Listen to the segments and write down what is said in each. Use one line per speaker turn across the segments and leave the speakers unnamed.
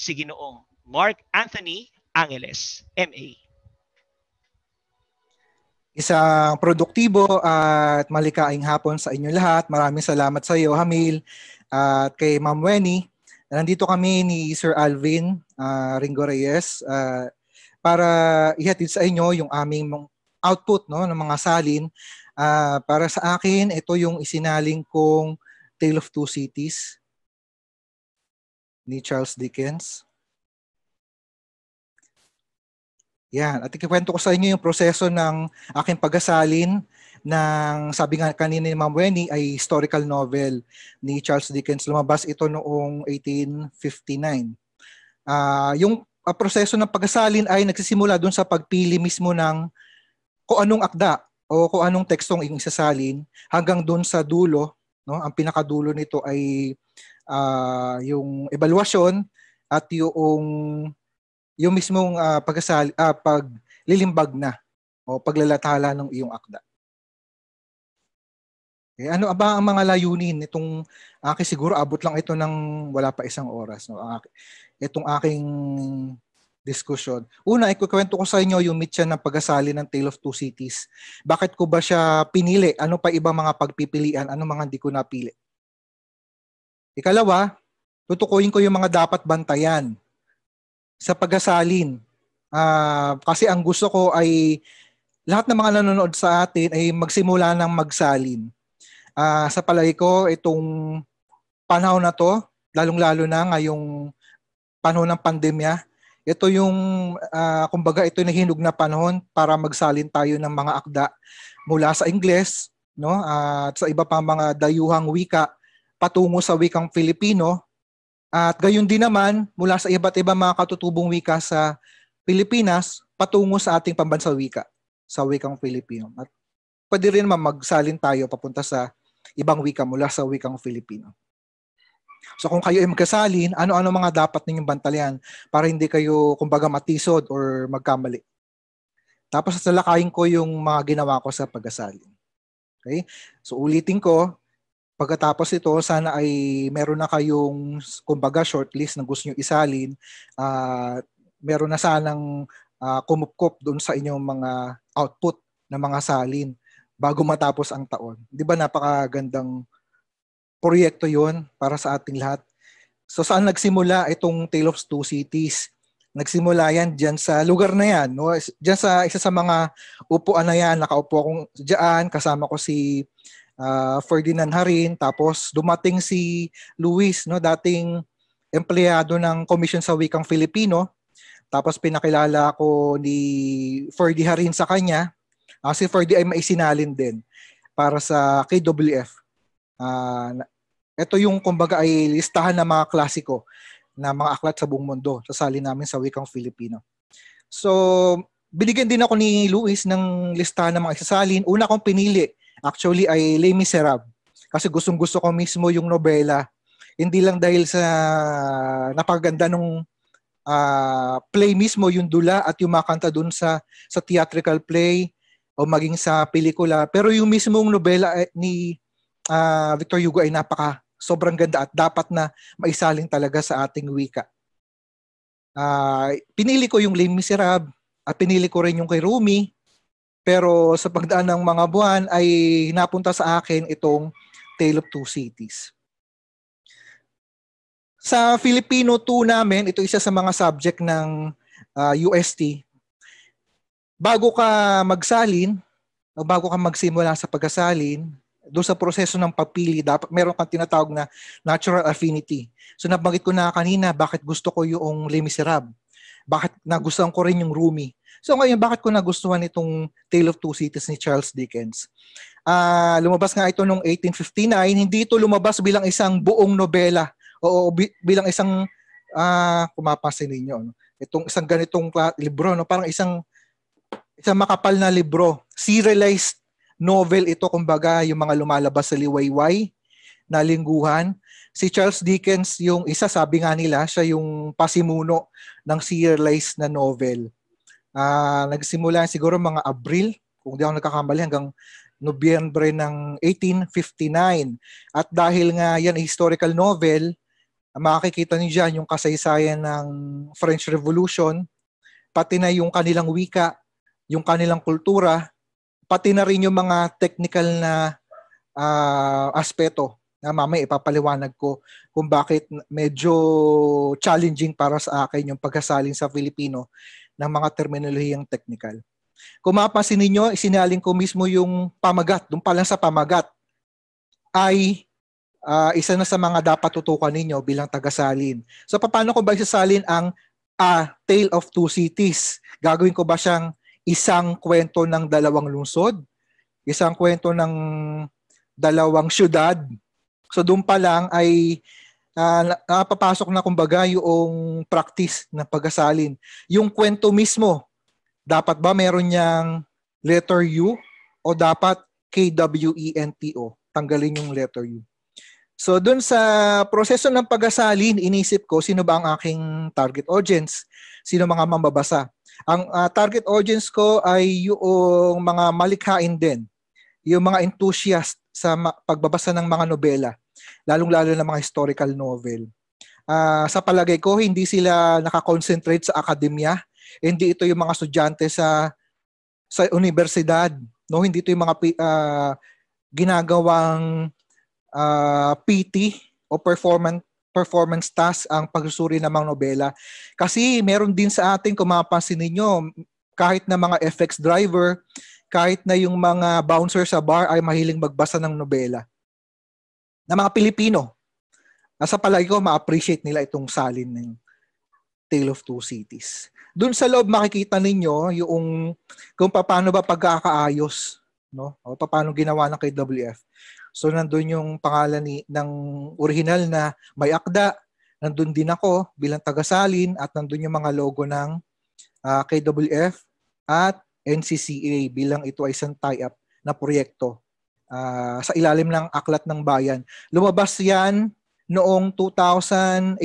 si Ginoong Mark Anthony Angeles, MA. Isang produktibo at malikaing hapon sa inyo lahat. Maraming salamat sa iyo, Hamil, at kay Ma'am Wenny. Nandito kami ni Sir Alvin uh, Ringo Reyes uh, para ihatid sa inyo yung aming output no, ng mga salin. Uh, para sa akin, ito yung isinaling kong Tale of Two Cities ni Charles Dickens. Yan, at ikikwento ko sa inyo yung proseso ng aking pagasalin ng sabi nga kanina ni Ma'am Wenny ay historical novel ni Charles Dickens. Lumabas ito noong 1859. Uh, ah, yung uh, proseso ng pagasalin ay nagsisimula dun sa pagpili mismo ng kung anong akda o kung anong tekstong isasalin hanggang dun sa dulo. No? Ang pinakadulo nito ay uh, yung evaluation at yung yung mismong uh, ah, pagkasal uh, ah, paglilimbag na o paglalathala ng iyong akda. Okay, eh, ano ba ang mga layunin nitong akin siguro abot lang ito ng wala pa isang oras no. Ang itong aking discussion. Una, ikukwento ko sa inyo yung mitya ng pagkasali ng Tale of Two Cities. Bakit ko ba siya pinili? Ano pa iba mga pagpipilian? Ano mga hindi ko napili? Ikalawa, tutukuyin ko yung mga dapat bantayan sa pagkasalin. Uh, ah, kasi ang gusto ko ay lahat ng mga nanonood sa atin ay magsimula ng magsalin. Uh, sa palay ko, itong panahon na to, lalong-lalo na ngayong panahon ng pandemya, ito yung, uh, kumbaga, ito na hinog na panahon para magsalin tayo ng mga akda mula sa Ingles, no? Uh, at sa iba pang mga dayuhang wika patungo sa wikang Filipino. At gayon din naman mula sa iba't ibang mga katutubong wika sa Pilipinas patungo sa ating pambansa wika sa wikang Filipino. At pwede rin naman magsalin tayo papunta sa ibang wika mula sa wikang Filipino. So kung kayo ay magkasalin, ano-ano mga dapat ninyong bantalian para hindi kayo kumbaga matisod or magkamali. Tapos sasalakayin ko yung mga ginawa ko sa pagkasalin. Okay? So ulitin ko, Pagkatapos ito, sana ay meron na kayong, kumbaga, shortlist na gusto nyo isalin. Uh, meron na sanang uh, kumupkop doon sa inyong mga output na mga salin bago matapos ang taon. Di ba napakagandang proyekto yon para sa ating lahat. So saan nagsimula itong Tale of Two Cities? Nagsimula yan dyan sa lugar na yan. No? Dyan sa isa sa mga upuan na yan. Nakaupo akong dyan. Kasama ko si uh, ah, Ferdinand Harin, tapos dumating si Luis, no, dating empleyado ng Commission sa Wikang Filipino. Tapos pinakilala ko ni Ferdy Harin sa kanya. Uh, si Ferdy ay maisinalin din para sa KWF. Uh, ah, ito yung kumbaga ay listahan ng mga klasiko na mga aklat sa buong mundo. Sasali namin sa Wikang Filipino. So, binigyan din ako ni Luis ng listahan ng mga isasalin. Una kong pinili Actually ay Les Miserables. Kasi gustong-gusto ko mismo yung nobela. Hindi lang dahil sa napaganda nung uh, play mismo yung dula at yung makanta dun sa sa theatrical play o maging sa pelikula. Pero yung mismong nobela eh, ni uh, Victor Hugo ay napaka sobrang ganda at dapat na maisalin talaga sa ating wika. Uh, pinili ko yung Les Miserables at pinili ko rin yung kay Rumi pero sa pagdaan ng mga buwan ay napunta sa akin itong Tale of Two Cities. Sa Filipino 2 namin, ito isa sa mga subject ng uh, ah, UST. Bago ka magsalin, o bago ka magsimula sa pagkasalin, doon sa proseso ng pagpili, dapat meron kang tinatawag na natural affinity. So nabanggit ko na kanina, bakit gusto ko yung Les Miserables? Bakit nagustuhan ko rin yung Rumi? So ngayon, bakit ko nagustuhan itong Tale of Two Cities ni Charles Dickens? Uh, lumabas nga ito noong 1859. Hindi ito lumabas bilang isang buong nobela o, bi- bilang isang uh, ah, kumapansin ninyo. No? Itong isang ganitong libro, no? parang isang isang makapal na libro. Serialized novel ito, kumbaga, yung mga lumalabas sa liwayway na lingguhan. Si Charles Dickens, yung isa, sabi nga nila, siya yung pasimuno ng serialized na novel. Uh, nagsimula siguro mga Abril, kung di ako nagkakamali, hanggang Nobyembre ng 1859. At dahil nga yan historical novel, makikita niyo dyan yung kasaysayan ng French Revolution, pati na yung kanilang wika, yung kanilang kultura, pati na rin yung mga technical na uh, aspeto na mamaya ipapaliwanag ko kung bakit medyo challenging para sa akin yung pagkasalin sa Filipino ng mga terminolohiyang technical. Kung mapasin ninyo, isinalin ko mismo yung pamagat, doon pa lang sa pamagat, ay uh, isa na sa mga dapat tutukan ninyo bilang tagasalin. So paano ko ba isasalin ang A uh, Tale of Two Cities? Gagawin ko ba siyang isang kwento ng dalawang lungsod? Isang kwento ng dalawang syudad? So doon pa lang ay uh, ah, napapasok na kumbaga yung practice na pagasalin. Yung kwento mismo, dapat ba meron niyang letter U o dapat K-W-E-N-T-O? Tanggalin yung letter U. So dun sa proseso ng pagasalin, inisip ko sino ba ang aking target audience? Sino mga mambabasa? Ang uh, target audience ko ay yung mga malikhain din, yung mga enthusiast sa ma- pagbabasa ng mga nobela lalong-lalo na mga historical novel. Uh, sa palagay ko, hindi sila nakakonsentrate sa akademya. Hindi ito yung mga estudyante sa sa universidad, no? Hindi ito yung mga uh, ginagawang uh, ah, PT o performance performance task ang pagsusuri ng mga nobela. Kasi meron din sa atin, kung mapapansin ninyo, kahit na mga FX driver, kahit na yung mga bouncer sa bar ay mahiling magbasa ng nobela na mga Pilipino. Nasa palagi ko, ma-appreciate nila itong salin ng Tale of Two Cities. Doon sa loob makikita ninyo yung kung paano ba pagkakaayos no? O paano ginawa ng KWF. So nandoon yung pangalan ni ng original na May Akda, nandoon din ako bilang tagasalin at nandoon yung mga logo ng uh, ah, KWF at NCCA bilang ito ay isang tie-up na proyekto uh, sa ilalim ng Aklat ng Bayan. Lumabas yan noong 2018.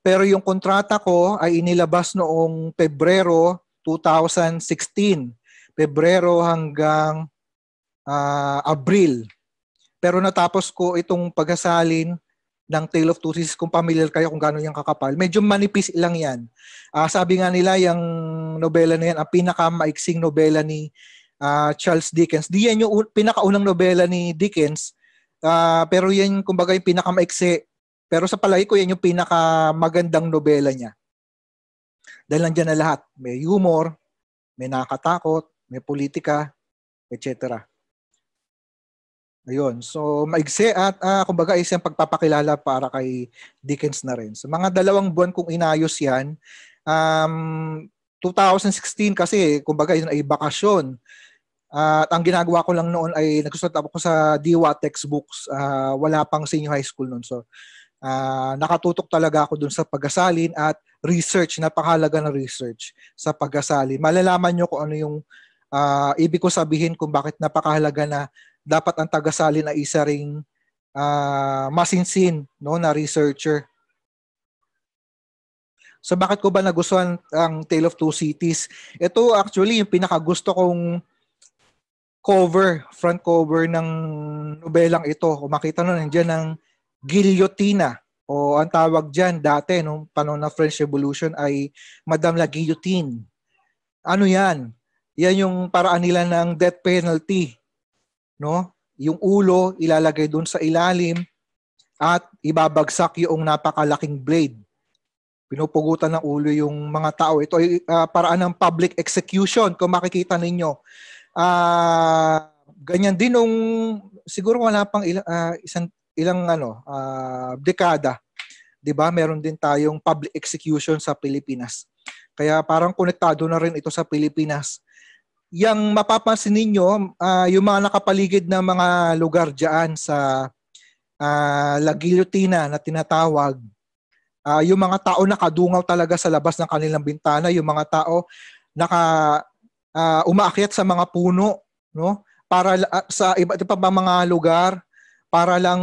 Pero yung kontrata ko ay inilabas noong Pebrero 2016. Pebrero hanggang uh, Abril. Pero natapos ko itong paghasalin ng Tale of Two Cities kung familiar kayo kung gano'n yung kakapal. Medyo manipis lang yan. Uh, sabi nga nila, yung nobela na yan, ang pinakamaiksing nobela ni uh, Charles Dickens. Di yan yung pinakaunang nobela ni Dickens, uh, pero yan kumbaga yung pinakamaikse. Pero sa palagi ko, yan yung pinakamagandang nobela niya. Dahil nandiyan na lahat. May humor, may nakakatakot, may politika, etc. Ayun. So, maigse at uh, kumbaga isang pagpapakilala para kay Dickens na rin. So, mga dalawang buwan kong inayos yan. Um, 2016 kasi, kumbaga, yun ay bakasyon. Uh, at ang ginagawa ko lang noon ay nagsusulat ako sa DIWA textbooks. Uh, wala pang senior high school noon. So, uh, nakatutok talaga ako dun sa pag-asalin at research. napakahalaga ng research sa pag-asalin. Malalaman nyo kung ano yung uh, ibig ko sabihin kung bakit napakahalaga na dapat ang tagasalin na isa ring uh, masinsin no, na researcher. So bakit ko ba nagustuhan ang Tale of Two Cities? Ito actually yung pinakagusto kong cover, front cover ng nobelang ito. O makita nyo, nandiyan ang guillotina o ang tawag dyan dati nung panahon ng French Revolution ay Madame la Guillotine. Ano yan? Yan yung paraan nila ng death penalty. No? Yung ulo ilalagay doon sa ilalim at ibabagsak yung napakalaking blade. Pinupugutan ng ulo yung mga tao. Ito ay uh, paraan ng public execution kung makikita ninyo uh, ganyan din nung siguro wala pang ilang, uh, ah, isang ilang ano uh, dekada 'di ba meron din tayong public execution sa Pilipinas kaya parang konektado na rin ito sa Pilipinas yang mapapansin ninyo uh, yung mga nakapaligid na mga lugar diyan sa uh, La Guillotina na tinatawag uh, yung mga tao nakadungaw talaga sa labas ng kanilang bintana yung mga tao naka uh, ah, umaakyat sa mga puno, no? Para uh, sa iba't iba pang mga lugar para lang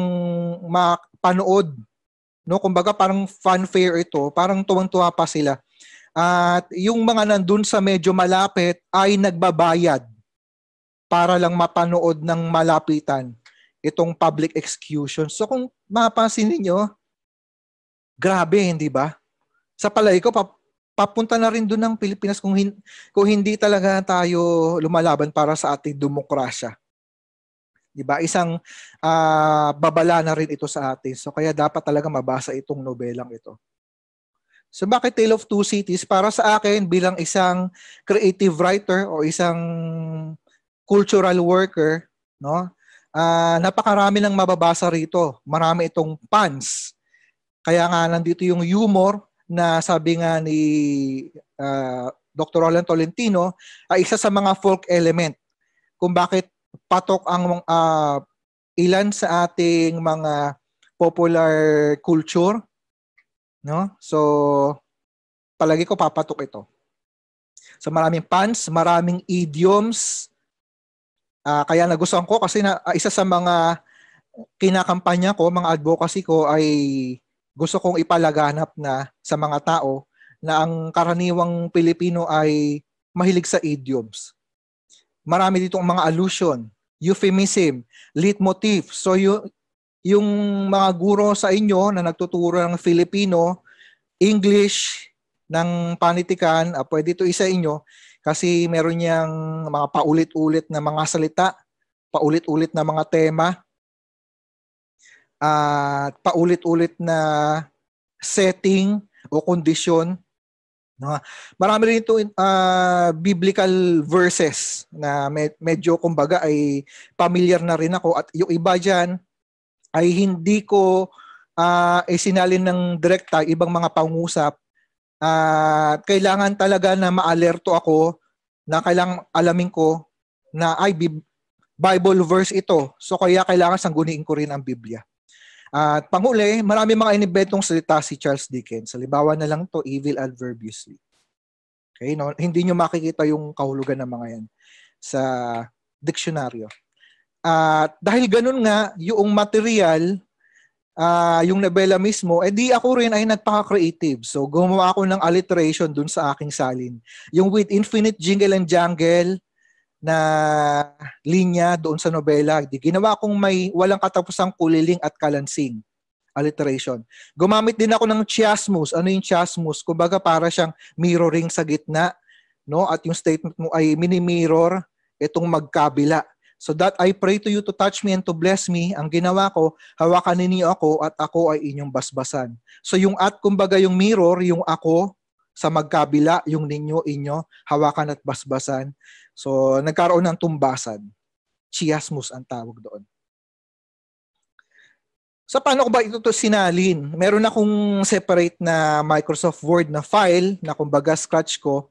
mapanood, no? Kumbaga parang fanfare ito, parang tuwang-tuwa pa sila. At yung mga nandun sa medyo malapit ay nagbabayad para lang mapanood ng malapitan itong public execution. So kung mapapansin niyo, grabe, hindi ba? Sa palay ko, pa- papunta na rin doon ng Pilipinas kung, hin- kung hindi talaga tayo lumalaban para sa ating demokrasya. 'Di ba? Isang uh, babala na rin ito sa atin. So kaya dapat talaga mabasa itong nobelang ito. So bakit Tale of Two Cities? Para sa akin bilang isang creative writer o isang cultural worker, no? Uh, napakarami ng mababasa rito. Marami itong fans. Kaya nga nandito yung humor, na sabi nga ni uh, ah, Dr. Roland Tolentino ay isa sa mga folk element kung bakit patok ang uh, ilan sa ating mga popular culture no so palagi ko papatok ito so maraming pants maraming idioms uh, kaya nagustuhan ko kasi na, uh, isa sa mga kinakampanya ko mga advocacy ko ay gusto kong ipalaganap na sa mga tao na ang karaniwang Pilipino ay mahilig sa idioms. Marami ditong mga allusion, euphemism, leitmotif. So yung, yung mga guro sa inyo na nagtuturo ng Filipino, English, ng panitikan, uh, pwede ito isa inyo kasi meron niyang mga paulit-ulit na mga salita, paulit-ulit na mga tema, at uh, paulit-ulit na setting o kondisyon. No? Marami rin ito uh, biblical verses na med- medyo kumbaga ay familiar na rin ako at yung iba dyan ay hindi ko uh, isinalin ng direkta ah, ibang mga pangusap at uh, kailangan talaga na maalerto ako na kailang alamin ko na ay Bible verse ito. So kaya kailangan sangguniin ko rin ang Biblia. At panghuli, marami mga inibetong salita si Charles Dickens. Halimbawa na lang to, evil adverbiously. Okay, no? Hindi nyo makikita yung kahulugan ng mga yan sa diksyonaryo. At dahil ganun nga, yung material, uh, yung nobela mismo, eh di ako rin ay nagpaka-creative. So gumawa ako ng alliteration dun sa aking salin. Yung with infinite jingle and jangle, na linya doon sa nobela. Di, ginawa kong may walang katapusang kuliling at kalansing. Alliteration. Gumamit din ako ng chiasmus. Ano yung chiasmus? Kumbaga para siyang mirroring sa gitna. No? At yung statement mo ay mini-mirror itong magkabila. So that I pray to you to touch me and to bless me. Ang ginawa ko, hawakan ninyo ako at ako ay inyong basbasan. So yung at, kumbaga yung mirror, yung ako, sa magkabila, yung ninyo, inyo, hawakan at basbasan. So, nagkaroon ng tumbasan. Chiasmus ang tawag doon. So, paano ko ba ito to sinalin? Meron akong separate na Microsoft Word na file na kumbaga scratch ko.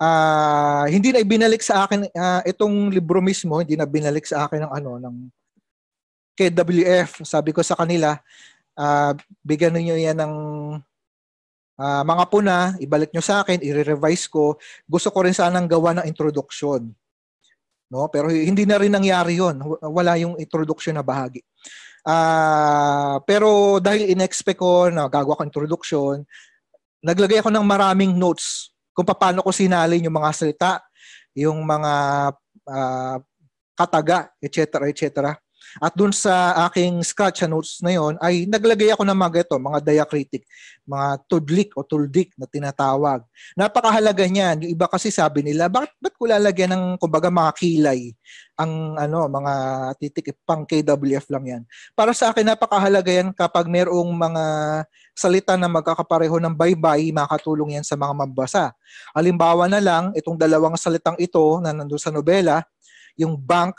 Uh, hindi na ibinalik sa akin uh, itong libro mismo, hindi na binalik sa akin ng ano ng KWF. Sabi ko sa kanila, uh, bigyan niyo yan ng uh, mga puna, ibalik nyo sa akin, i-revise ko. Gusto ko rin sanang gawa ng introduction. No? Pero hindi na rin nangyari yon Wala yung introduction na bahagi. Uh, pero dahil in-expect ko na gagawa ko introduction, naglagay ako ng maraming notes kung paano ko sinalin yung mga salita, yung mga uh, kataga, etc. etc. At dun sa aking scratch notes na yon ay naglagay ako ng mga ito, mga diacritic, mga tudlik o tuldik na tinatawag. Napakahalaga niyan. Yung iba kasi sabi nila, bakit ba't ko lalagyan ng kumbaga mga kilay ang ano, mga titik eh, pang KWF lang yan. Para sa akin napakahalaga yan kapag merong mga salita na magkakapareho ng baybay, makatulong yan sa mga mabasa. Halimbawa na lang, itong dalawang salitang ito na nandoon sa nobela, yung bank,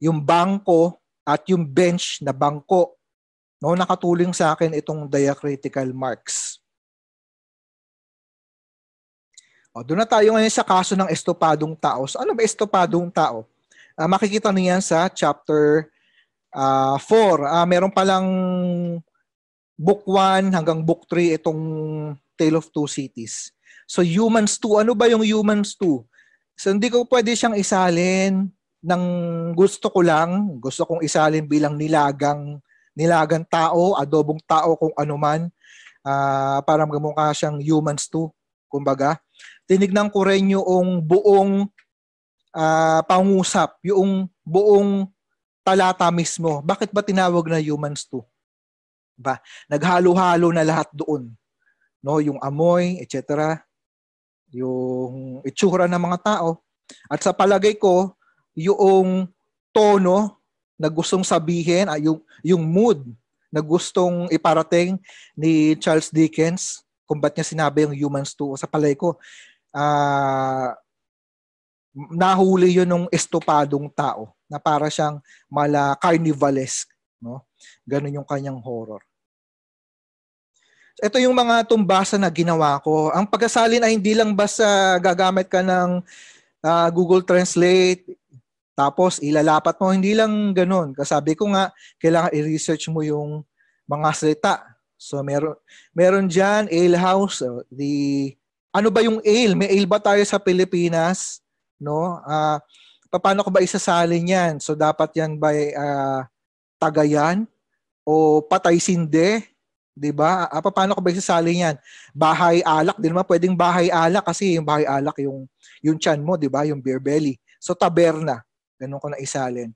yung bangko, at yung bench na bangko. No, nakatulong sa akin itong diacritical marks. O, doon na tayo ngayon sa kaso ng estopadong tao. So, ano ba estopadong tao? Uh, makikita niyan sa chapter uh, 4. Uh, meron palang book 1 hanggang book 3 itong Tale of Two Cities. So humans 2, ano ba yung humans 2? So hindi ko pwede siyang isalin ng gusto ko lang, gusto kong isalin bilang nilagang nilagang tao, adobong tao kung ano man. Uh, ah, parang gamukha siyang humans too, kumbaga. Tinignan ko rin yung buong uh, pangusap, yung buong talata mismo. Bakit ba tinawag na humans too? Ba? Naghalo-halo na lahat doon. No, yung amoy, etc. Yung itsura ng mga tao. At sa palagay ko, yung tono na gustong sabihin, ay ah, yung, yung mood na gustong iparating ni Charles Dickens kung ba't niya sinabi yung humans to sa palay ko. Uh, nahuli yun nung estopadong tao na para siyang mala carnivalesque. No? Ganun yung kanyang horror. Ito yung mga tumbasa na ginawa ko. Ang pagkasalin ay hindi lang basta gagamit ka ng uh, Google Translate, tapos ilalapat mo, hindi lang ganun. Kasabi ko nga, kailangan i-research mo yung mga salita. So meron meron diyan ale house, uh, the ano ba yung ale? May ale ba tayo sa Pilipinas? No? uh, paano ko ba isasalin 'yan? So dapat 'yan by uh, ah, tagayan o patay sinde, 'di ba? Ah, paano ko ba isasalin 'yan? Bahay alak, din naman pwedeng bahay alak kasi yung bahay alak yung yung chan mo, 'di ba? Yung beer belly. So taberna. Ganun ko na isalin.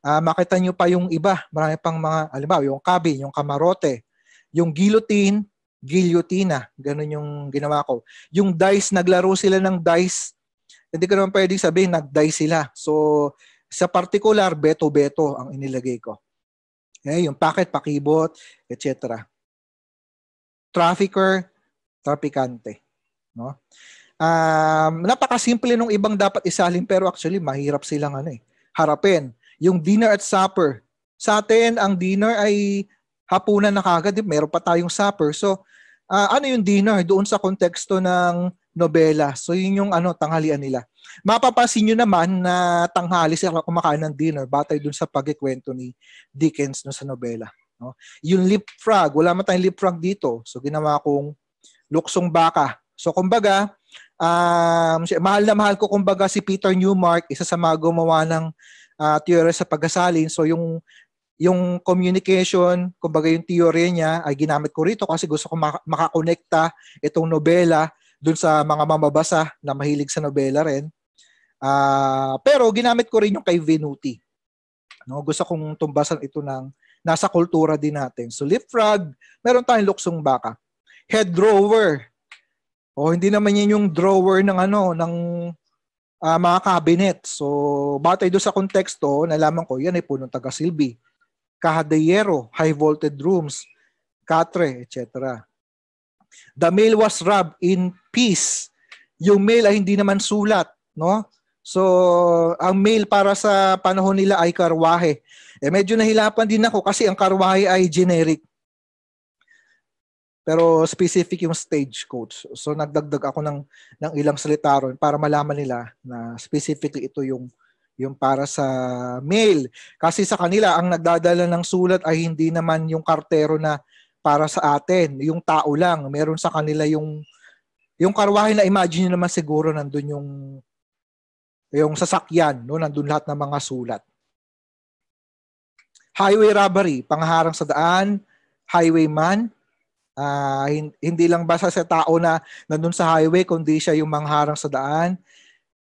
Uh, makita nyo pa yung iba. Marami pang mga, alimbawa, yung cabin, yung kamarote, yung guillotine, guillotina. Ganun yung ginawa ko. Yung dice, naglaro sila ng dice. Hindi ko naman pwedeng sabihin, nag-dice sila. So, sa particular, beto-beto ang inilagay ko. Okay, eh, yung packet, pakibot, etc. Trafficker, trafficante. No? Um, napakasimple nung ibang dapat isalin pero actually mahirap silang ano eh, harapin. Yung dinner at supper. Sa atin, ang dinner ay hapunan na kagad. Meron pa tayong supper. So, uh, ano yung dinner doon sa konteksto ng nobela? So, yun yung ano, tanghalian nila. Mapapansin nyo naman na tanghali sila kumakain ng dinner batay doon sa pagkikwento ni Dickens no, sa nobela. No? Yung leapfrog, wala man tayong leapfrog dito. So, ginawa kong luksong baka. So, kumbaga, um, mahal na mahal ko kumbaga si Peter Newmark, isa sa mga gumawa ng uh, teorya sa pagkasalin. So yung yung communication, kumbaga yung teorya niya ay ginamit ko rito kasi gusto ko makakonekta itong nobela dun sa mga mamabasa na mahilig sa nobela rin. Uh, pero ginamit ko rin yung kay Venuti. No, gusto kong tumbasan ito ng nasa kultura din natin. So leapfrog, meron tayong luksong baka. Head rover, o hindi naman yun yung drawer ng ano, ng uh, mga cabinet. So, batay doon sa konteksto, nalaman ko, yan ay punong taga-silbi. Kahadeyero, high voltage rooms, katre, etc. The mail was rubbed in peace. Yung mail ay hindi naman sulat, no? So, ang mail para sa panahon nila ay karwahe. Eh medyo nahilapan din ako kasi ang karwahe ay generic. Pero specific yung stage coach. So nagdagdag ako ng ng ilang salita ron para malaman nila na specifically ito yung yung para sa mail. Kasi sa kanila ang nagdadala ng sulat ay hindi naman yung kartero na para sa atin, yung tao lang. Meron sa kanila yung yung karwahe na imagine naman siguro nandun yung yung sasakyan, no, nandun lahat ng mga sulat. Highway robbery, pangharang sa daan, highwayman, Uh, hindi lang basta sa tao na nandun sa highway, kundi siya yung mangharang sa daan,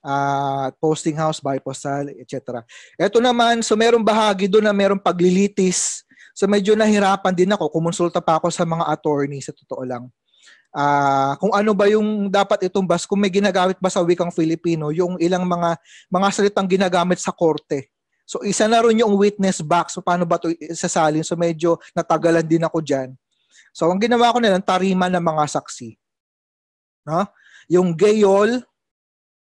uh, posting house, by postal, etc. Ito naman, so merong bahagi doon na merong paglilitis. So medyo nahirapan din ako, kumonsulta pa ako sa mga attorney, sa totoo lang. Uh, kung ano ba yung dapat itong bas, kung may ginagamit ba sa wikang Filipino, yung ilang mga, mga salitang ginagamit sa korte. So isa na rin yung witness box, So paano ba ito sasalin? So medyo natagalan din ako dyan. So, ang ginawa ko nila, tarima ng mga saksi. No? Yung gayol,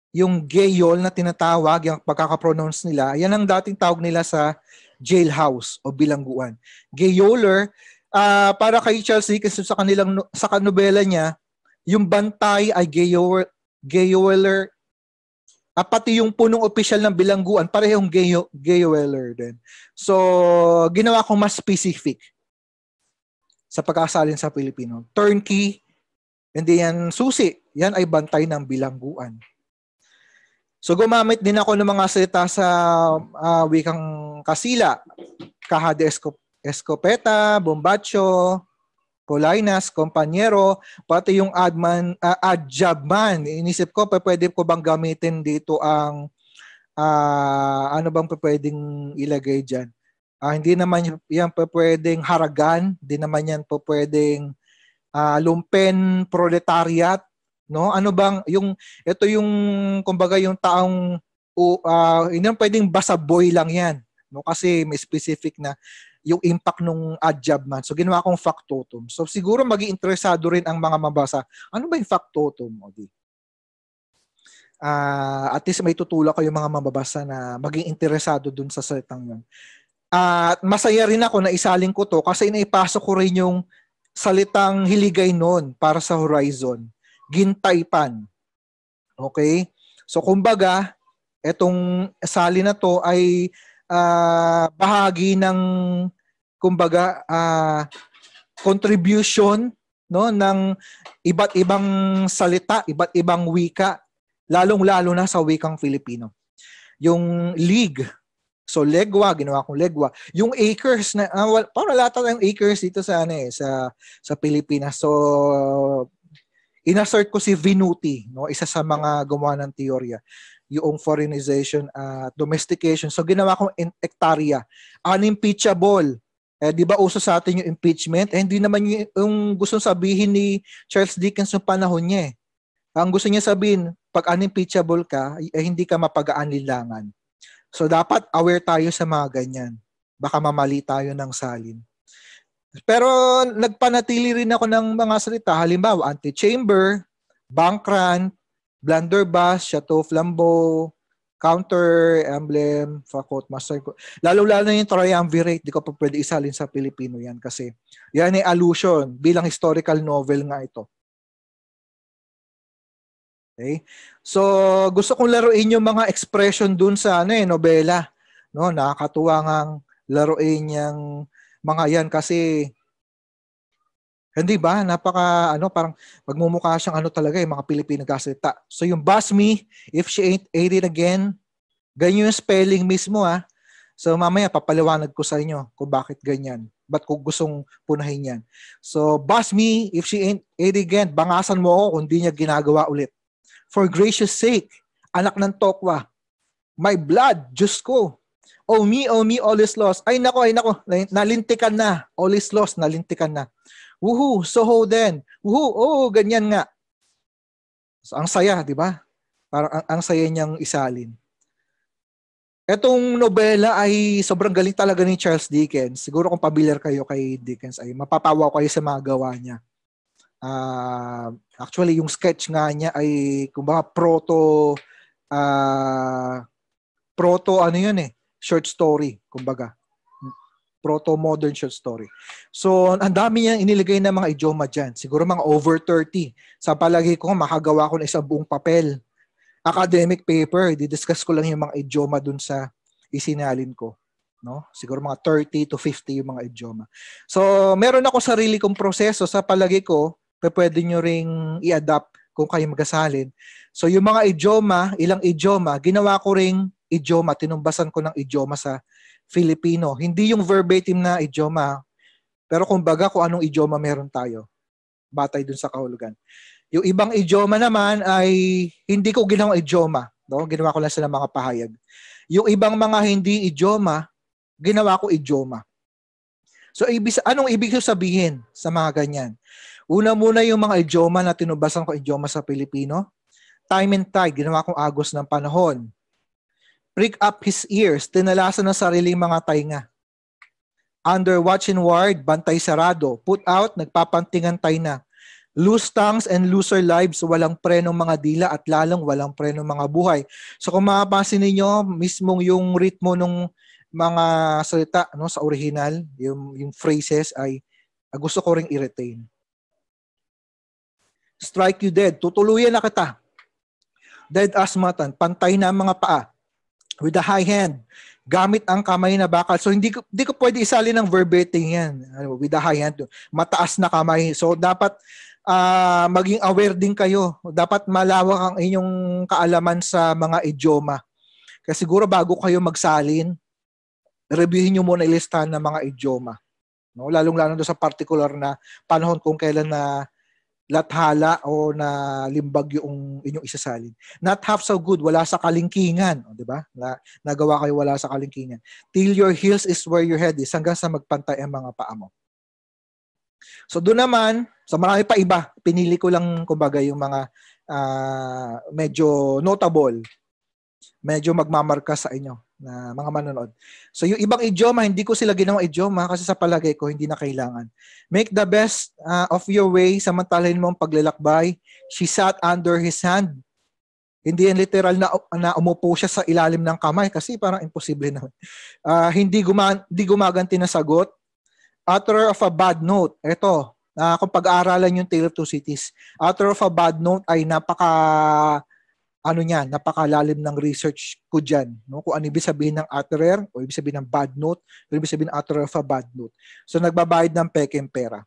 yung gayol na tinatawag, yung pagkakapronounce nila, yan ang dating tawag nila sa jailhouse o bilangguan. Gayoler, uh, para kay Chelsea, kasi sa kanilang sa kanobela niya, yung bantay ay gayoler, gayoler ah, at pati yung punong opisyal ng bilangguan, parehong gayo, gayoler din. So, ginawa ko mas specific sa pagkasalin sa Pilipino. Turnkey, hindi yan susi. Yan ay bantay ng bilangguan. So gumamit din ako ng mga salita sa uh, wikang Kasila, Kahade Escopeta, Bombacho, Polainas, Kompanyero, pati yung adman, uh, adjabman. Inisip ko, pwede ko bang gamitin dito ang uh, ano bang pwedeng ilagay dyan? Uh, hindi naman yan po pwedeng haragan, hindi naman yan po pwedeng uh, lumpen proletariat, no? Ano bang yung ito yung kumbaga yung taong uh, ah, hindi pwedeng basa boy lang yan, no? Kasi may specific na yung impact nung ad job man. So ginawa kong factotum. So siguro maging interesado rin ang mga mabasa. Ano ba yung factotum? O di? Uh, at least may tutulak ko mga mababasa na maging interesado dun sa salitang yun. At uh, masaya rin ako na isaling ko to kasi naipasok ko rin yung salitang hiligay noon para sa Horizon. Gintaypan. Okay? So kumbaga, etong sali na to ay uh, bahagi ng kumbaga uh, contribution no ng iba't ibang salita, iba't ibang wika, lalong-lalo na sa wikang Filipino. Yung league So legwa, ginawa kong legwa. Yung acres na uh, ah, well, parang lahat ng acres dito sa ano eh, sa sa Pilipinas. So inassert ko si Vinuti, no, isa sa mga gumawa ng teorya yung foreignization at uh, domestication. So ginawa kong in- hektarya. Unimpeachable. Eh, di ba uso sa atin yung impeachment? Eh, hindi naman yung, yung gusto sabihin ni Charles Dickens noong panahon niya eh. Ang gusto niya sabihin, pag unimpeachable ka, eh, hindi ka mapag aanilangan So dapat aware tayo sa mga ganyan. Baka mamali tayo ng salin. Pero nagpanatili rin ako ng mga salita. Halimbawa, anti-chamber, bankrun, blunderbuss, chateau flambeau, counter, emblem, fakot, master. Lalo-lalo na yung triumvirate, di ko pa pwede isalin sa Pilipino yan kasi yan ay allusion bilang historical novel nga ito. Okay? So, gusto kong laruin yung mga expression dun sa ano, eh, nobela. No, nakakatuwa ngang laruin yung mga yan kasi hindi ba? Napaka ano parang magmumukha siyang ano talaga yung eh, mga Pilipino kasalita. So yung me, if she ain't ate again, ganyan yung spelling mismo ah. So mamaya papaliwanag ko sa inyo kung bakit ganyan. Ba't ko gustong punahin yan. So me, if she ain't ate again, bangasan mo ako kung hindi niya ginagawa ulit. For gracious sake, anak ng Tokwa, my blood, Diyos ko. Oh me, oh me, all is lost. Ay nako, ay nako, nalintikan na. All is lost, nalintikan na. Woohoo, soho then. Woohoo, oh, ganyan nga. So, ang saya, di ba? Parang ang, ang saya niyang isalin. Etong nobela ay sobrang galing talaga ni Charles Dickens. Siguro kung pamilyar kayo kay Dickens ay mapapawaw kayo sa mga gawa niya uh, actually yung sketch nga niya ay kumbaga proto uh, proto ano yun eh short story kumbaga proto modern short story. So, ang dami niya iniligay ng mga idioma diyan. Siguro mga over 30. Sa palagi ko, makagawa ko ng isang buong papel. Academic paper, di-discuss ko lang yung mga idioma dun sa isinalin ko no? Siguro mga 30 to 50 yung mga idioma. So, meron ako sarili kong proseso sa palagi ko pwede nyo ring i-adapt kung kayo magasalin. So yung mga idioma, ilang idioma, ginawa ko ring idioma, tinumbasan ko ng idioma sa Filipino. Hindi yung verbatim na idioma, pero kumbaga kung anong idioma meron tayo batay dun sa kahulugan. Yung ibang idioma naman ay hindi ko ginawa idioma, no? Ginawa ko lang sila mga pahayag. Yung ibang mga hindi idioma, ginawa ko idioma. So ibig anong ibig sabihin sa mga ganyan? Una muna yung mga idioma na tinubasan ko idioma sa Pilipino. Time and tide, ginawa kong agos ng panahon. Prick up his ears, tinalasan ng sariling mga tainga. Under watch and ward, bantay sarado. Put out, nagpapantingan tay na. Loose tongues and looser lives, walang prenong mga dila at lalang walang prenong mga buhay. So kung mapapansin ninyo, mismong yung ritmo ng mga salita no, sa original, yung, yung phrases ay ah, gusto ko ring i-retain strike you dead, tutuluyan na kita. Dead as mutton, pantay na ang mga paa. With the high hand, gamit ang kamay na bakal. So hindi ko, hindi ko pwede isali ng verbatim yan. Ano, with the high hand, mataas na kamay. So dapat uh, maging aware din kayo. Dapat malawak ang inyong kaalaman sa mga idioma. Kasi siguro bago kayo magsalin, reviewin nyo muna ilistahan ng mga idioma. No? Lalong-lalo doon sa particular na panahon kung kailan na lathala o na limbag yung inyong isasalin. Not half so good, wala sa kalingkingan. O, di ba? Na, nagawa kayo wala sa kalingkingan. Till your heels is where your head is, hanggang sa magpantay ang mga paa mo. So doon naman, sa so marami pa iba, pinili ko lang kumbaga yung mga uh, medyo notable, medyo magmamarka sa inyo na mga manonood. So yung ibang idioma, hindi ko sila ginawa idioma kasi sa palagay ko hindi na kailangan. Make the best uh, of your way, samantalahin mo ang paglalakbay. She sat under his hand. Hindi yan literal na, na umupo siya sa ilalim ng kamay kasi parang imposible na. Uh, hindi, guma, hindi gumaganti na sagot. Utter of a bad note. Ito, uh, ah, kung pag-aaralan yung Tale of Two Cities. Author of a bad note ay napaka ano niya, napakalalim ng research ko dyan. No? Kung ano ibig sabihin ng utterer, o ibig sabihin ng bad note, o ibig sabihin ng utterer of a bad note. So nagbabayad ng pekeng pera.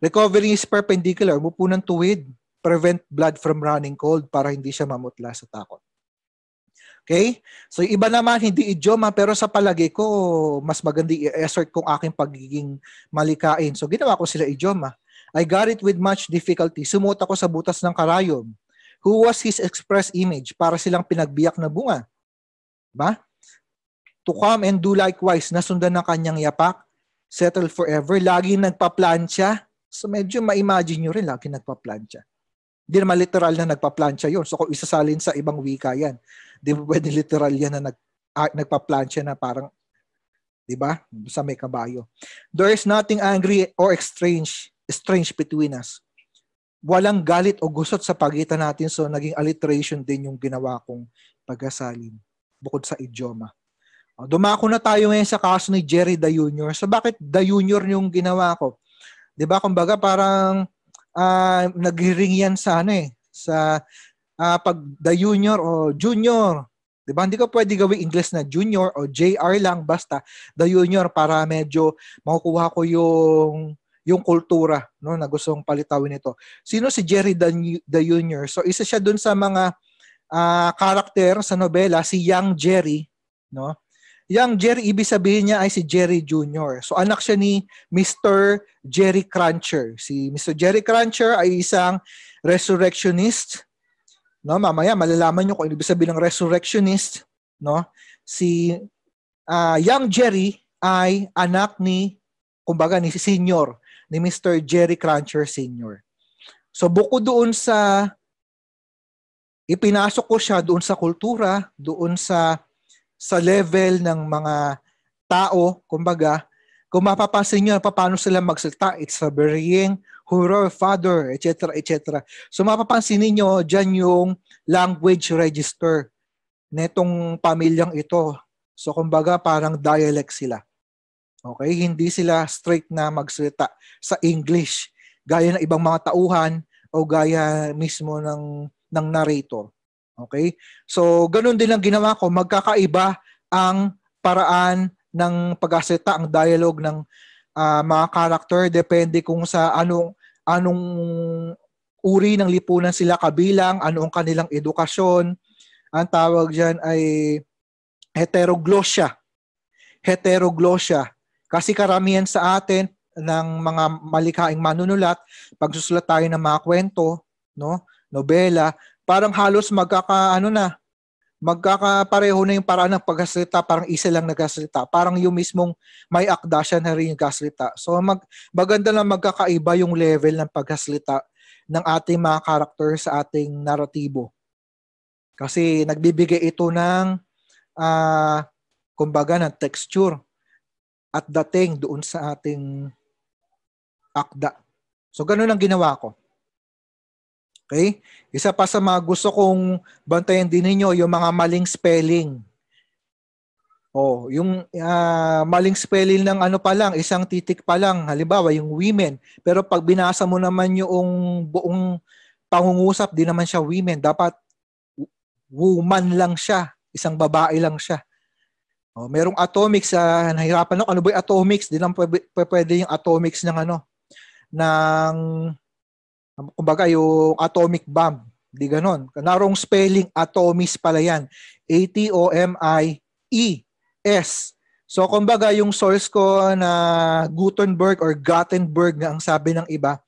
Recovery is perpendicular, mupo ng tuwid, prevent blood from running cold para hindi siya mamutla sa takot. Okay? So iba naman, hindi idioma, pero sa palagi ko, mas maganda i-assert kong aking pagiging malikain. So ginawa ko sila idioma. I got it with much difficulty. Sumuot ako sa butas ng karayom who was his express image para silang pinagbiyak na bunga. Ba? To come and do likewise, nasundan ng kanyang yapak, settle forever, lagi nagpaplansya. So medyo ma-imagine nyo rin, lagi nagpaplansya. Hindi naman literal na nagpaplansya yon. So kung isasalin sa ibang wika yan, di ba pwede literal yan na nag, ah, nagpaplansya na parang, di ba, sa may kabayo. There is nothing angry or strange, strange between us walang galit o gusot sa pagitan natin. So, naging alliteration din yung ginawa kong pagkasalin bukod sa idioma. Ah, dumako na tayo ngayon sa kaso ni Jerry Da Junior. So bakit Da Junior yung ginawa ko? 'Di ba? Kumbaga parang uh, naghiring yan sa ano eh, sa uh, pag Da Junior o Junior. 'Di ba? Hindi ko pwede gawing English na Junior o JR lang basta Da Junior para medyo makukuha ko yung yung kultura no na gustong palitawin nito. Sino si Jerry Dan- the Junior? So isa siya dun sa mga uh, karakter sa nobela si Young Jerry no. Young Jerry ibig sabihin niya ay si Jerry Jr. So anak siya ni Mr. Jerry Cruncher. Si Mr. Jerry Cruncher ay isang resurrectionist. No, mamaya malalaman niyo kung ano ibig sabihin ng resurrectionist, no? Si uh, Young Jerry ay anak ni kumbaga ni senior ni Mr. Jerry Cruncher Sr. So buko doon sa ipinasok ko siya doon sa kultura, doon sa sa level ng mga tao, kumbaga, kung mapapansin nyo paano sila magsalita, it's a burying, horror, father, etc., etc. So mapapansin niyo dyan yung language register netong pamilyang ito. So kumbaga parang dialect sila. Okay? Hindi sila straight na magsalita sa English gaya ng ibang mga tauhan o gaya mismo ng ng narrator. Okay? So, ganun din ang ginawa ko. Magkakaiba ang paraan ng pagkasalita, ang dialogue ng uh, mga character depende kung sa anong anong uri ng lipunan sila kabilang, ano ang kanilang edukasyon. Ang tawag diyan ay heteroglossia. Heteroglossia kasi karamihan sa atin ng mga malikhaing manunulat, pagsusulat tayo ng mga kwento, no? nobela, parang halos magkaka ano na, magkakapareho na yung paraan ng pagkasalita, parang isa lang nagkasalita. Parang yung mismong may akda siya na rin yung kasalita. So mag, maganda na magkakaiba yung level ng pagkasalita ng ating mga karakter sa ating naratibo. Kasi nagbibigay ito ng, uh, kumbaga, ng texture at dating doon sa ating akda. So, ganun ang ginawa ko. Okay? Isa pa sa mga gusto kong bantayan din ninyo, yung mga maling spelling. Oh, yung uh, maling spelling ng ano pa lang, isang titik pa lang, halimbawa yung women. Pero pag binasa mo naman yung buong pangungusap, di naman siya women. Dapat woman lang siya, isang babae lang siya. Oh, merong atomics sa uh, nahirapan ako. Ano ba yung atomics? Di lang pwede, pwede yung atomics ng ano ng kumbaga yung atomic bomb. Di ganon. Narong spelling atomics pala yan. A T O M I E S. So kumbaga yung source ko na Gutenberg or Gutenberg na ang sabi ng iba,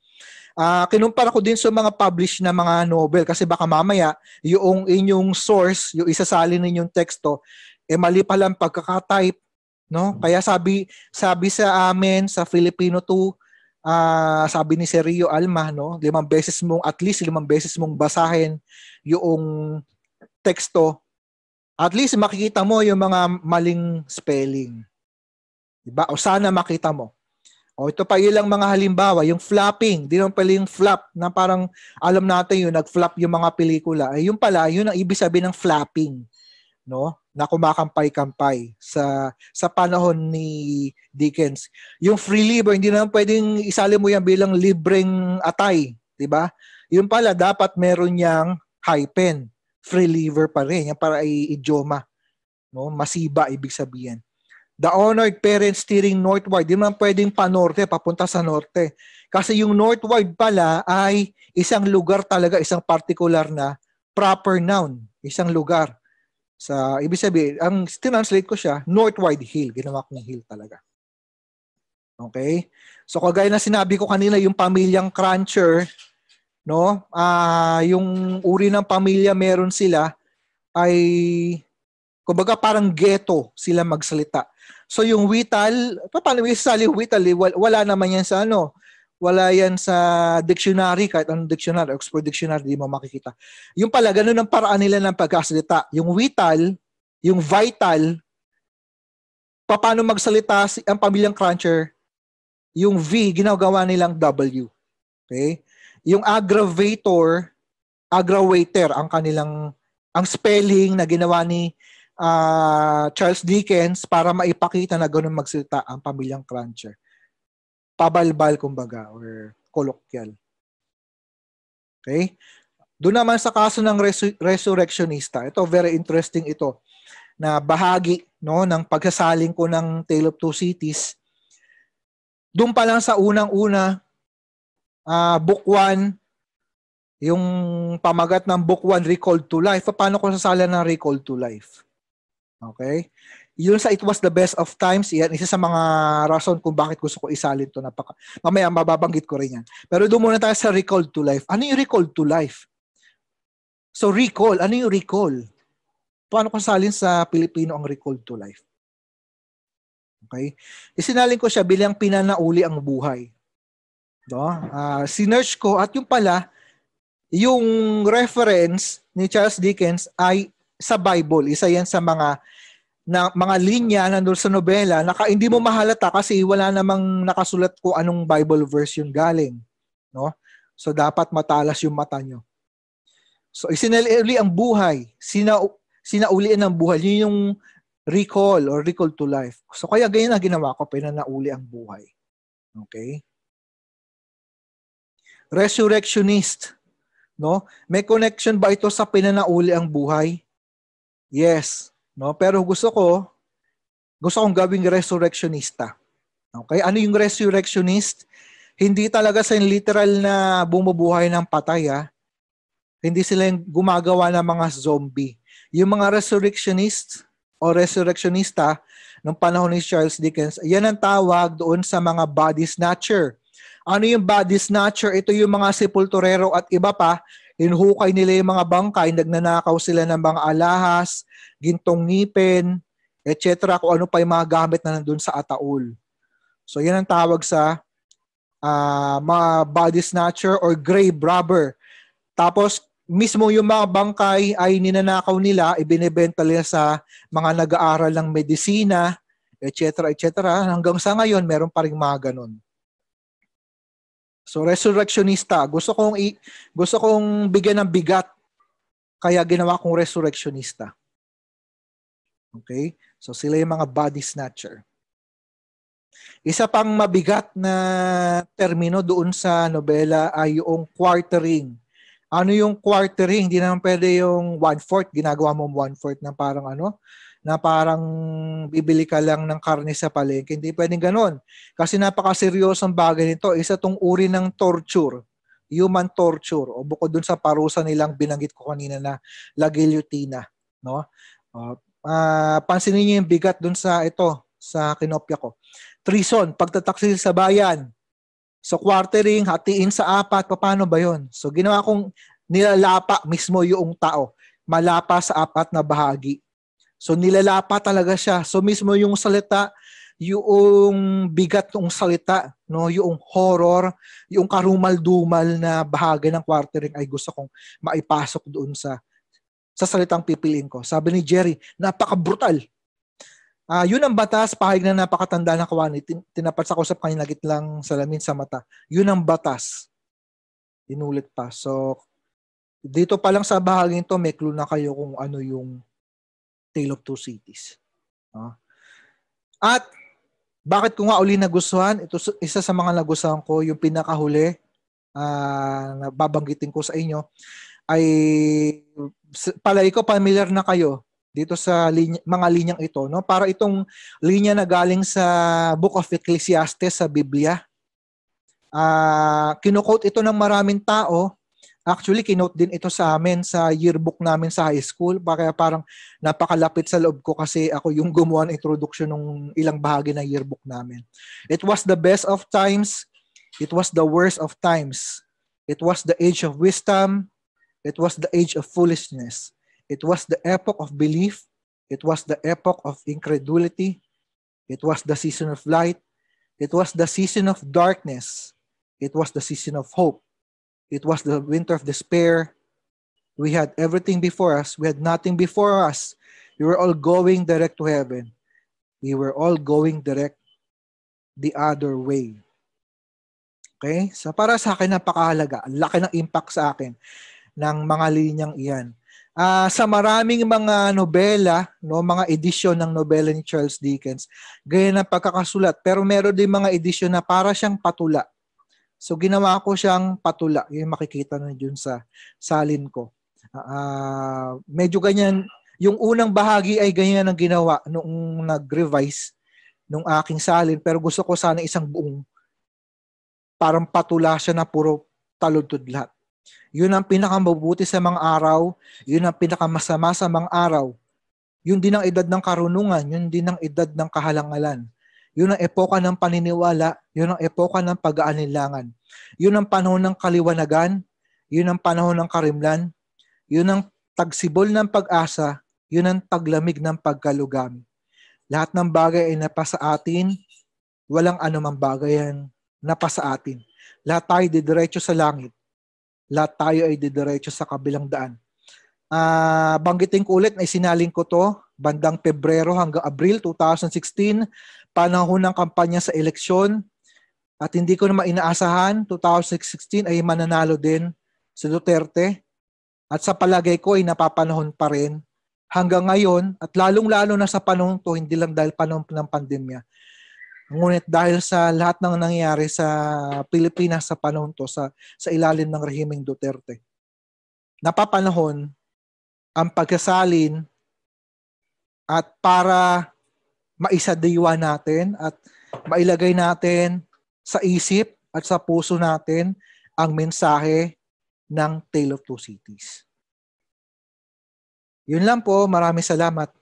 Uh, kinumpara ko din sa mga published na mga novel kasi baka mamaya yung inyong source, yung isasalin ninyong teksto, eh mali pa lang pagkaka-type, no? Hmm. Kaya sabi sabi sa amin sa Filipino 2, uh, ah, sabi ni Sergio Alma, no, limang beses mong at least limang beses mong basahin yung teksto. At least makikita mo yung mga maling spelling. 'Di ba? O sana makita mo. O ito pa ilang mga halimbawa, yung flapping, di lang pala yung flop na parang alam natin yung nag-flop yung mga pelikula. Ay, eh, yung pala, yun ang ibig sabihin ng flopping no na kumakampay-kampay sa sa panahon ni Dickens. Yung free labor hindi naman pwedeng isali mo yan bilang libreng atay, 'di ba? Yun pala dapat meron yang hyphen, free labor pa rin, yan para ay idioma, no? Masiba ibig sabihin. The honored parents steering northward, di naman pwedeng pa panorte, papunta sa norte. Kasi yung northward pala ay isang lugar talaga, isang particular na proper noun, isang lugar sa, ibig sabihin, ang tinranslate ko siya, northwide hill. Ginawa kong hill talaga. Okay? So kagaya na sinabi ko kanina, yung pamilyang cruncher, no? Ah, uh, yung uri ng pamilya meron sila ay kumbaga parang ghetto sila magsalita. So yung wital, paano yung sali wital, eh, wala naman yan sa ano, wala yan sa dictionary, kahit anong dictionary, Oxford Dictionary, di mo makikita. Yung pala, ganun ang paraan nila ng pagkasalita. Yung vital, yung vital, paano magsalita si, ang pamilyang cruncher, yung V, ginagawa nilang W. Okay? Yung aggravator, aggravator, ang kanilang, ang spelling na ginawa ni uh, Charles Dickens para maipakita na ganun magsalita ang pamilyang cruncher pabalbal kumbaga or colloquial. Okay? Doon naman sa kaso ng resu- resurrectionista, ito very interesting ito na bahagi no ng pagsasaling ko ng Tale of Two Cities. Doon pa lang sa unang-una uh, book 1 yung pamagat ng book 1 recall to life. Paano ko sasala ng recall to life? Okay? yun sa It Was the Best of Times, yan, isa sa mga rason kung bakit gusto ko isalin to. Napaka, mamaya mababanggit ko rin yan. Pero doon muna tayo sa Recall to Life. Ano yung Recall to Life? So recall, ano yung recall? Paano ko salin sa Pilipino ang recall to life? Okay? Isinalin ko siya bilang pinanauli ang buhay. No? Uh, ah, sinearch ko at yung pala, yung reference ni Charles Dickens ay sa Bible. Isa yan sa mga na mga linya nandun sa nobela na hindi mo mahalata kasi wala namang nakasulat ko anong Bible verse yung galing. No? So dapat matalas yung mata nyo. So isinali ang buhay. Sina, sinaulian ang buhay. Yun yung recall or recall to life. So kaya ganyan na ginawa ko, pinanauli ang buhay. Okay? Resurrectionist. No? May connection ba ito sa pinanauli ang buhay? Yes. No? Pero gusto ko, gusto kong gawing resurrectionista. Okay? Ano yung resurrectionist? Hindi talaga sa literal na bumubuhay ng patay. Ah. Hindi sila yung gumagawa ng mga zombie. Yung mga resurrectionist o resurrectionista ng panahon ni Charles Dickens, yan ang tawag doon sa mga body snatcher. Ano yung body snatcher? Ito yung mga sepulturero at iba pa Inhukay nila yung mga bangkay, nagnanakaw sila ng mga alahas, gintong ngipin, etc. Kung ano pa yung mga gamit na nandun sa ataul. So yan ang tawag sa uh, mga body snatcher or grave robber. Tapos mismo yung mga bangkay ay ninanakaw nila, ibinebenta nila sa mga nag-aaral ng medisina, etc. etc. Hanggang sa ngayon, meron pa rin mga ganun. So resurrectionista, gusto kong i- gusto kong bigyan ng bigat kaya ginawa kong resurrectionista. Okay? So sila yung mga body snatcher. Isa pang mabigat na termino doon sa nobela ay yung quartering. Ano yung quartering? Hindi naman pwede yung one-fourth. Ginagawa mo one-fourth ng parang ano, na parang bibili ka lang ng karne sa palengke. Hindi pwedeng ganun. Kasi napakaseryosong bagay nito. Isa tong uri ng torture human torture o bukod dun sa parusa nilang binanggit ko kanina na la guillotina no uh, uh, pansinin niyo yung bigat dun sa ito sa kinopya ko treason pagtataksil sa bayan so quartering hatiin sa apat paano ba yon so ginawa kong nilalapa mismo yung tao malapa sa apat na bahagi So nilalapa talaga siya. So mismo yung salita, yung bigat ng salita, no, yung horror, yung karumal-dumal na bahagi ng quartering ay gusto kong maipasok doon sa sa salitang pipiliin ko. Sabi ni Jerry, napaka-brutal. Uh, yun ang batas, pahayag na napakatanda na kawani. Tin- tinapat sa kusap kanina lang salamin sa mata. Yun ang batas. Inulit pa. So, dito pa lang sa bahaging to, may clue na kayo kung ano yung Tale of Two Cities. No? At bakit ko nga uli nagustuhan? Ito isa sa mga nagustuhan ko, yung pinakahuli uh, na babanggitin ko sa inyo ay palay ko familiar na kayo dito sa linya, mga linyang ito no para itong linya na galing sa Book of Ecclesiastes sa Biblia uh, ah, kino-quote ito ng maraming tao Actually, kinote din ito sa amin sa yearbook namin sa high school. Para parang napakalapit sa loob ko kasi ako yung gumawa ng introduction ng ilang bahagi ng yearbook namin. It was the best of times. It was the worst of times. It was the age of wisdom. It was the age of foolishness. It was the epoch of belief. It was the epoch of incredulity. It was the season of light. It was the season of darkness. It was the season of hope. It was the winter of despair. We had everything before us. We had nothing before us. We were all going direct to heaven. We were all going direct the other way. Okay? So para sa akin, napakahalaga. Ang laki ng impact sa akin ng mga linyang iyan. Uh, sa maraming mga nobela, no, mga edisyon ng nobela ni Charles Dickens, gaya ng pagkakasulat. Pero meron din mga edisyon na para siyang patula. So ginawa ko siyang patula, yung makikita na dun sa salin ko. Uh, medyo ganyan, yung unang bahagi ay ganyan ang ginawa nung nag-revise nung aking salin pero gusto ko sana isang buong parang patula siya na puro taludtod lahat. Yun ang pinakamabuti sa mga araw, yun ang pinakamasama sa mga araw. Yun din ang edad ng karunungan, yun din ang edad ng kahalangalan. Yun ang epoka ng paniniwala, yun ang epoka ng pag-aalinlangan. Yun ang panahon ng kaliwanagan, yun ang panahon ng karimlan, yun ang tagsibol ng pag-asa, yun ang taglamig ng pagkalugami. Lahat ng bagay ay napasa atin, walang anumang bagay ang napasa atin. Lahat tayo didiretso sa langit. Lahat tayo ay didiretso sa kabilang daan. Uh, banggitin ko ulit na isinaling ko to bandang Pebrero hanggang Abril 2016, panahon ng kampanya sa eleksyon, at hindi ko naman inaasahan 2016 ay mananalo din si Duterte at sa palagay ko ay napapanahon pa rin hanggang ngayon at lalong-lalo na sa panahon to hindi lang dahil panahon ng pandemya. Ngunit dahil sa lahat ng nangyayari sa Pilipinas sa panahon to sa sa ilalim ng rehimeng Duterte. Napapanahon ang pagkasalin at para maisadaywa natin at mailagay natin sa isip at sa puso natin ang mensahe ng Tale of Two Cities. Yun lang po. Maraming salamat.